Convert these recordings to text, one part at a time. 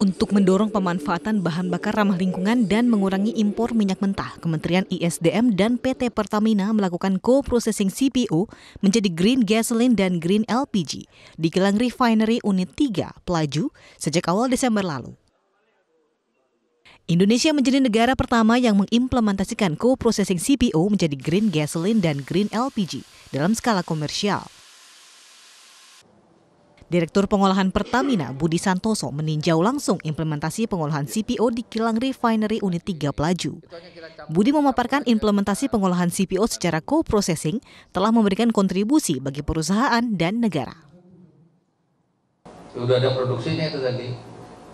Untuk mendorong pemanfaatan bahan bakar ramah lingkungan dan mengurangi impor minyak mentah, Kementerian ISDM dan PT Pertamina melakukan co-processing CPO menjadi Green Gasoline dan Green LPG di Gelang Refinery Unit 3, Pelaju, sejak awal Desember lalu. Indonesia menjadi negara pertama yang mengimplementasikan co-processing CPO menjadi Green Gasoline dan Green LPG dalam skala komersial – Direktur Pengolahan Pertamina Budi Santoso meninjau langsung implementasi pengolahan CPO di kilang refinery unit 3 Pelaju. Budi memaparkan implementasi pengolahan CPO secara co-processing telah memberikan kontribusi bagi perusahaan dan negara. Sudah ada produksinya itu tadi.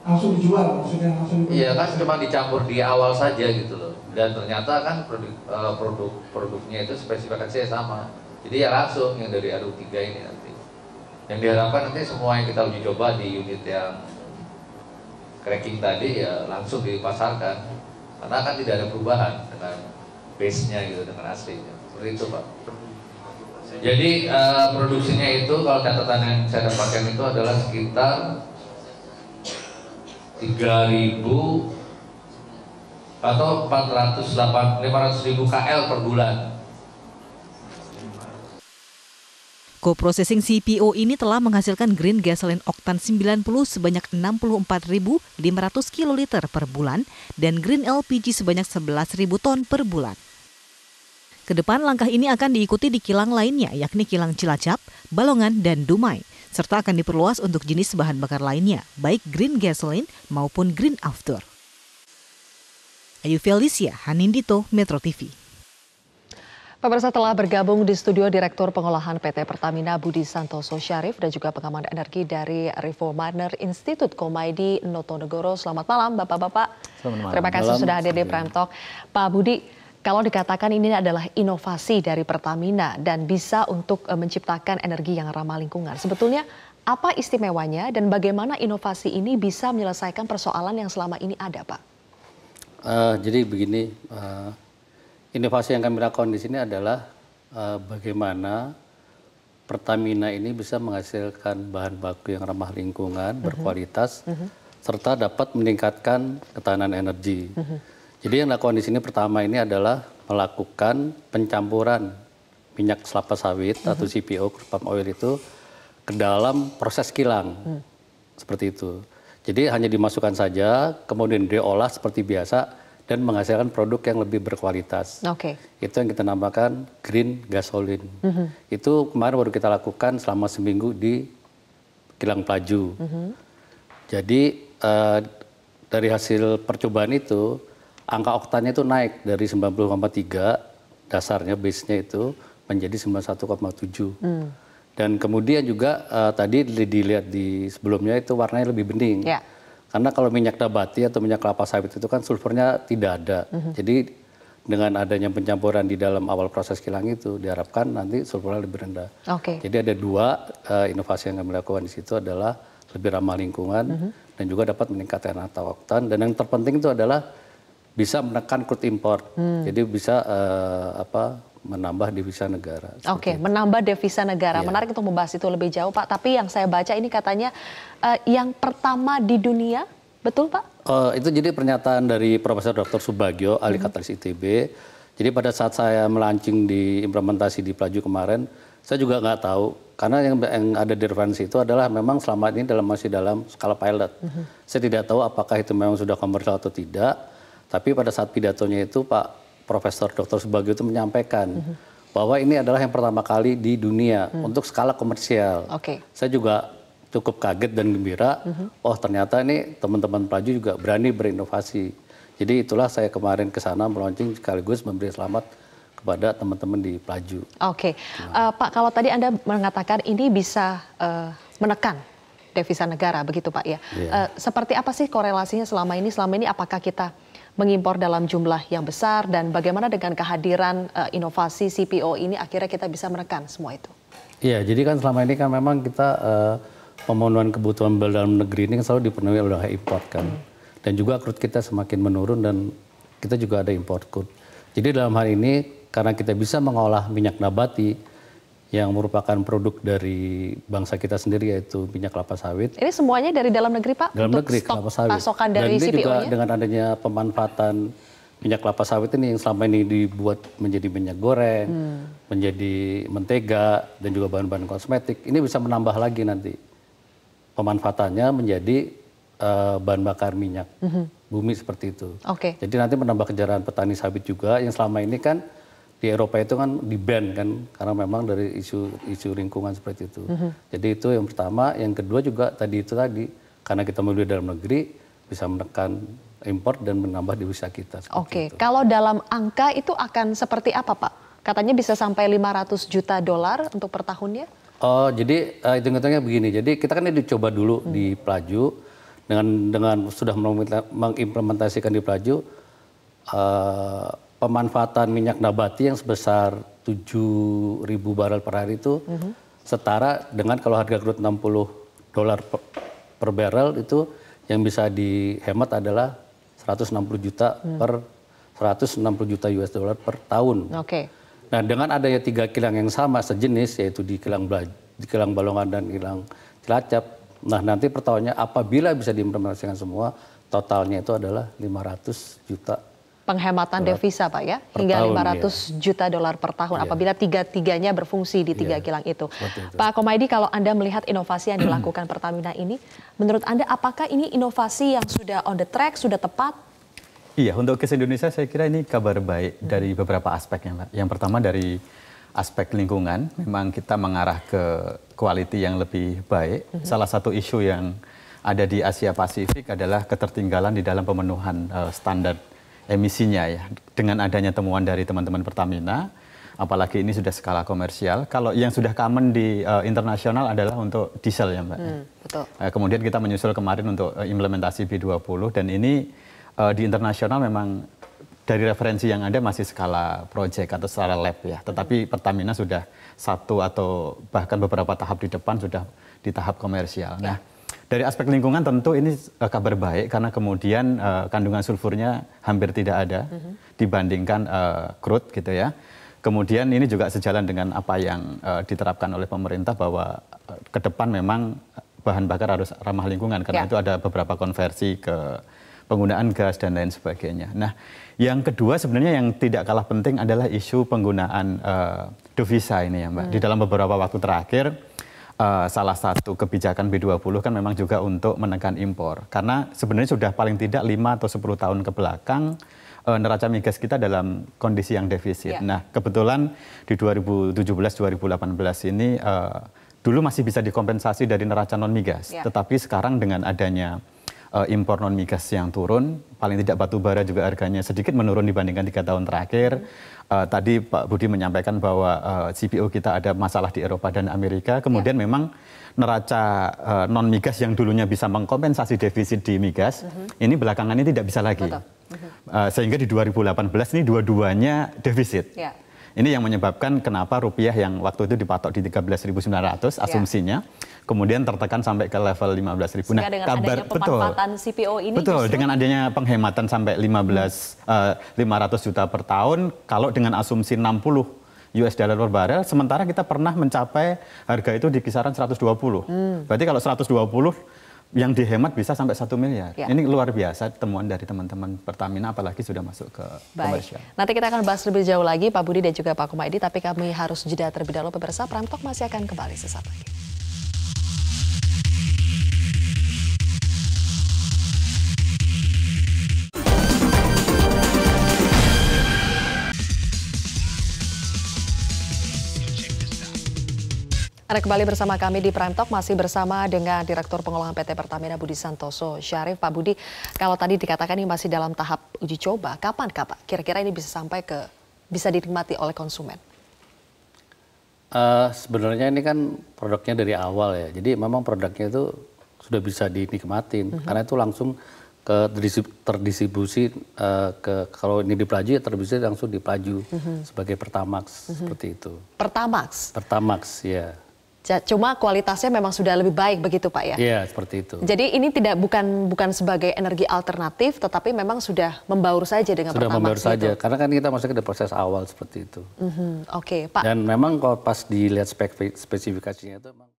Langsung dijual maksudnya langsung dijual. Iya kan cuma dicampur di awal saja gitu loh. Dan ternyata kan produk, eh, produk produknya itu spesifikasinya sama. Jadi ya langsung yang dari RU3 ini nanti yang diharapkan nanti semua yang kita uji coba di unit yang cracking tadi ya langsung dipasarkan karena kan tidak ada perubahan dengan base-nya gitu dengan aslinya seperti itu pak jadi uh, produksinya itu kalau catatan yang saya dapatkan itu adalah sekitar 3000 atau 408 500 ribu KL per bulan Co-processing CPO ini telah menghasilkan green gasoline oktan 90 sebanyak 64.500 kiloliter per bulan dan green LPG sebanyak 11.000 ton per bulan. Kedepan langkah ini akan diikuti di kilang lainnya yakni kilang Cilacap, Balongan, dan Dumai, serta akan diperluas untuk jenis bahan bakar lainnya, baik green gasoline maupun green after. Ayu Felicia, Hanindito, Metro TV. Pemirsa telah bergabung di studio Direktur Pengolahan PT Pertamina Budi Santoso Syarif dan juga pengaman energi dari Reformaner Institute Komaidi Negoro. Selamat malam Bapak-Bapak. Terima kasih malam. sudah hadir di iya. Prime Talk. Pak Budi, kalau dikatakan ini adalah inovasi dari Pertamina dan bisa untuk eh, menciptakan energi yang ramah lingkungan. Sebetulnya apa istimewanya dan bagaimana inovasi ini bisa menyelesaikan persoalan yang selama ini ada Pak? Uh, jadi begini, uh, inovasi yang kami lakukan di sini adalah uh, bagaimana Pertamina ini bisa menghasilkan bahan baku yang ramah lingkungan, mhm. berkualitas, uh mhm. -huh. serta dapat meningkatkan ketahanan energi. Uh mhm. -huh. Jadi yang dilakukan di sini pertama ini adalah melakukan pencampuran minyak kelapa sawit uh -huh. atau CPO, crude palm oil itu ke dalam proses kilang, -huh. seperti itu. Jadi hanya dimasukkan saja, kemudian diolah seperti biasa dan menghasilkan produk yang lebih berkualitas. Oke. Okay. Itu yang kita namakan green gasoline. Mm -hmm. Itu kemarin baru kita lakukan selama seminggu di kilang Pelaju. Mm -hmm. Jadi uh, dari hasil percobaan itu angka oktannya itu naik dari 90,3 dasarnya base-nya itu menjadi 91,7. Mm. Dan kemudian juga uh, tadi dilihat di sebelumnya itu warnanya lebih bening. Yeah karena kalau minyak nabati atau minyak kelapa sawit itu kan sulfurnya tidak ada. Mm-hmm. Jadi dengan adanya pencampuran di dalam awal proses kilang itu diharapkan nanti sulfurnya lebih rendah. Okay. Jadi ada dua uh, inovasi yang kami lakukan di situ adalah lebih ramah lingkungan mm-hmm. dan juga dapat meningkatkan atau oktan dan yang terpenting itu adalah bisa menekan crude import. Mm. Jadi bisa uh, apa menambah devisa negara. Oke, okay, menambah devisa negara. Ya. Menarik untuk membahas itu lebih jauh, Pak. Tapi yang saya baca ini katanya uh, yang pertama di dunia, betul, Pak? Uh, itu jadi pernyataan dari Profesor Dr. Subagio, ahli mm -hmm. katalis ITB. Jadi pada saat saya melancing di implementasi di Pelaju kemarin, saya juga nggak tahu karena yang, yang ada di referensi itu adalah memang selama ini dalam masih dalam skala pilot. Mm -hmm. Saya tidak tahu apakah itu memang sudah komersial atau tidak. Tapi pada saat pidatonya itu Pak Profesor Dr. Subagio itu menyampaikan mm -hmm. bahwa ini adalah yang pertama kali di dunia mm. untuk skala komersial. Okay. Saya juga cukup kaget dan gembira. Mm -hmm. Oh ternyata ini teman-teman pelaju juga berani berinovasi. Jadi itulah saya kemarin ke sana meluncing sekaligus memberi selamat kepada teman-teman di pelaju. Oke, okay. nah. Eh, uh, Pak kalau tadi anda mengatakan ini bisa uh, menekan devisa negara begitu Pak ya. Yeah. Iya. Uh, seperti apa sih korelasinya selama ini? Selama ini apakah kita mengimpor dalam jumlah yang besar dan bagaimana dengan kehadiran uh, inovasi CPO ini akhirnya kita bisa menekan semua itu? Iya, jadi kan selama ini kan memang kita uh, pemenuhan kebutuhan dalam negeri ini kan selalu dipenuhi oleh import kan. Hmm. Dan juga crude kita semakin menurun dan kita juga ada import crude. Jadi dalam hal ini karena kita bisa mengolah minyak nabati, yang merupakan produk dari bangsa kita sendiri yaitu minyak kelapa sawit. Ini semuanya dari dalam negeri Pak? Dalam untuk negeri kelapa sawit. Pasokan dari Dan ini juga dengan adanya pemanfaatan minyak kelapa sawit ini yang selama ini dibuat menjadi minyak goreng, hmm. menjadi mentega dan juga bahan-bahan kosmetik. Ini bisa menambah lagi nanti pemanfaatannya menjadi uh, bahan bakar minyak. Hmm. Bumi seperti itu. Okay. Jadi nanti menambah kejaran petani sawit juga yang selama ini kan di Eropa itu kan di ban kan karena memang dari isu isu lingkungan seperti itu. Mm -hmm. Jadi itu yang pertama, yang kedua juga tadi itu tadi karena kita membeli dalam negeri bisa menekan impor dan menambah devisa kita. Oke, okay. kalau dalam angka itu akan seperti apa Pak? Katanya bisa sampai 500 juta dolar untuk per tahunnya? Oh, jadi uh, hitung-hitungnya begini. Jadi kita kan ini dicoba dulu hmm. di Pelaju dengan dengan sudah mengimplementasikan di Pelaju uh, pemanfaatan minyak nabati yang sebesar 7.000 barrel per hari itu mm -hmm. setara dengan kalau harga crude 60 dolar per, barrel itu yang bisa dihemat adalah 160 juta mm. per 160 juta US dollar per tahun. Oke. Okay. Nah, dengan adanya tiga kilang yang sama sejenis yaitu di kilang Bla, di kilang Balongan dan kilang Cilacap. Nah, nanti pertanyaannya apabila bisa diimplementasikan semua, totalnya itu adalah 500 juta penghematan per, devisa Pak ya, hingga tahun, 500 ya. juta dolar per tahun ya. apabila tiga-tiganya berfungsi di tiga ya. kilang itu. itu. Pak Komaidi kalau Anda melihat inovasi yang dilakukan Pertamina ini, menurut Anda apakah ini inovasi yang sudah on the track, sudah tepat? Iya, untuk kes Indonesia saya kira ini kabar baik hmm. dari beberapa aspek Pak. Ya, yang pertama dari aspek lingkungan, memang kita mengarah ke kualiti yang lebih baik. -hmm. Salah satu isu yang ada di Asia Pasifik adalah ketertinggalan di dalam pemenuhan uh, standar emisinya ya dengan adanya temuan dari teman-teman Pertamina apalagi ini sudah skala komersial. Kalau yang sudah common di uh, internasional adalah untuk diesel ya mbak. Hmm, betul. Uh, kemudian kita menyusul kemarin untuk uh, implementasi B20 dan ini uh, di internasional memang dari referensi yang ada masih skala proyek atau skala lab ya. Tetapi hmm. Pertamina sudah satu atau bahkan beberapa tahap di depan sudah di tahap komersial. Ya. Nah dari aspek lingkungan tentu ini uh, kabar baik karena kemudian uh, kandungan sulfurnya hampir tidak ada mm-hmm. dibandingkan uh, crude gitu ya. Kemudian ini juga sejalan dengan apa yang uh, diterapkan oleh pemerintah bahwa uh, ke depan memang bahan bakar harus ramah lingkungan karena yeah. itu ada beberapa konversi ke penggunaan gas dan lain sebagainya. Nah, yang kedua sebenarnya yang tidak kalah penting adalah isu penggunaan uh, devisa ini ya, Mbak. Hmm. Di dalam beberapa waktu terakhir uh, salah satu kebijakan B20 kan memang juga untuk menekan impor. Karena sebenarnya sudah paling tidak 5 atau 10 tahun ke belakang uh, neraca migas kita dalam kondisi yang defisit. Yeah. Nah, kebetulan di 2017 2018 ini uh, dulu masih bisa dikompensasi dari neraca non migas, yeah. tetapi sekarang dengan adanya uh, impor non migas yang turun, paling tidak batu bara juga harganya sedikit menurun dibandingkan tiga tahun terakhir. Uh, tadi Pak Budi menyampaikan bahwa uh, eh, CPO kita ada masalah di Eropa dan Amerika. Kemudian ya. memang neraca uh, non migas yang dulunya bisa mengkompensasi defisit di migas, uh mhm. -huh. ini belakangan ini tidak bisa lagi. Uh, -huh. uh, sehingga di 2018 ini dua-duanya defisit. Ya ini yang menyebabkan kenapa rupiah yang waktu itu dipatok di 13.900 iya. asumsinya, ya. kemudian tertekan sampai ke level 15.000. Nah, dengan kabar betul. CPO ini betul justru... dengan adanya penghematan sampai 15 hmm. uh, eh, 500 juta per tahun kalau dengan asumsi 60 US dollar per barel, sementara kita pernah mencapai harga itu di kisaran 120. Hmm. Berarti kalau 120 yang dihemat bisa sampai satu miliar. Ya. Ini luar biasa temuan dari teman-teman Pertamina, apalagi sudah masuk ke Baik. komersial. Nanti kita akan bahas lebih jauh lagi Pak Budi dan juga Pak Kumaidi, tapi kami harus jeda terlebih dahulu pemirsa. Pramtok masih akan kembali sesaat lagi. Anda kembali bersama kami di Prime Talk, masih bersama dengan Direktur Pengelolaan PT Pertamina Budi Santoso Syarif. Pak Budi, kalau tadi dikatakan ini masih dalam tahap uji coba, kapan Pak kira-kira ini bisa sampai ke, bisa dinikmati oleh konsumen? Uh, sebenarnya ini kan produknya dari awal ya, jadi memang produknya itu sudah bisa dinikmatin, mm -hmm. karena itu langsung ke terdistribusi uh, ke kalau ini di Pelaju ya terdistribusi langsung di Pelaju mm -hmm. sebagai Pertamax mm -hmm. seperti itu. Pertamax. Pertamax ya. Cuma kualitasnya memang sudah lebih baik begitu Pak ya? Iya, seperti itu. Jadi ini tidak bukan bukan sebagai energi alternatif, tetapi memang sudah membaur saja dengan sudah membaur itu. saja, gitu. karena kan kita masuk ke proses awal seperti itu. Mm -hmm. Oke, okay, Pak. Dan memang kalau pas dilihat spek spesifikasinya itu memang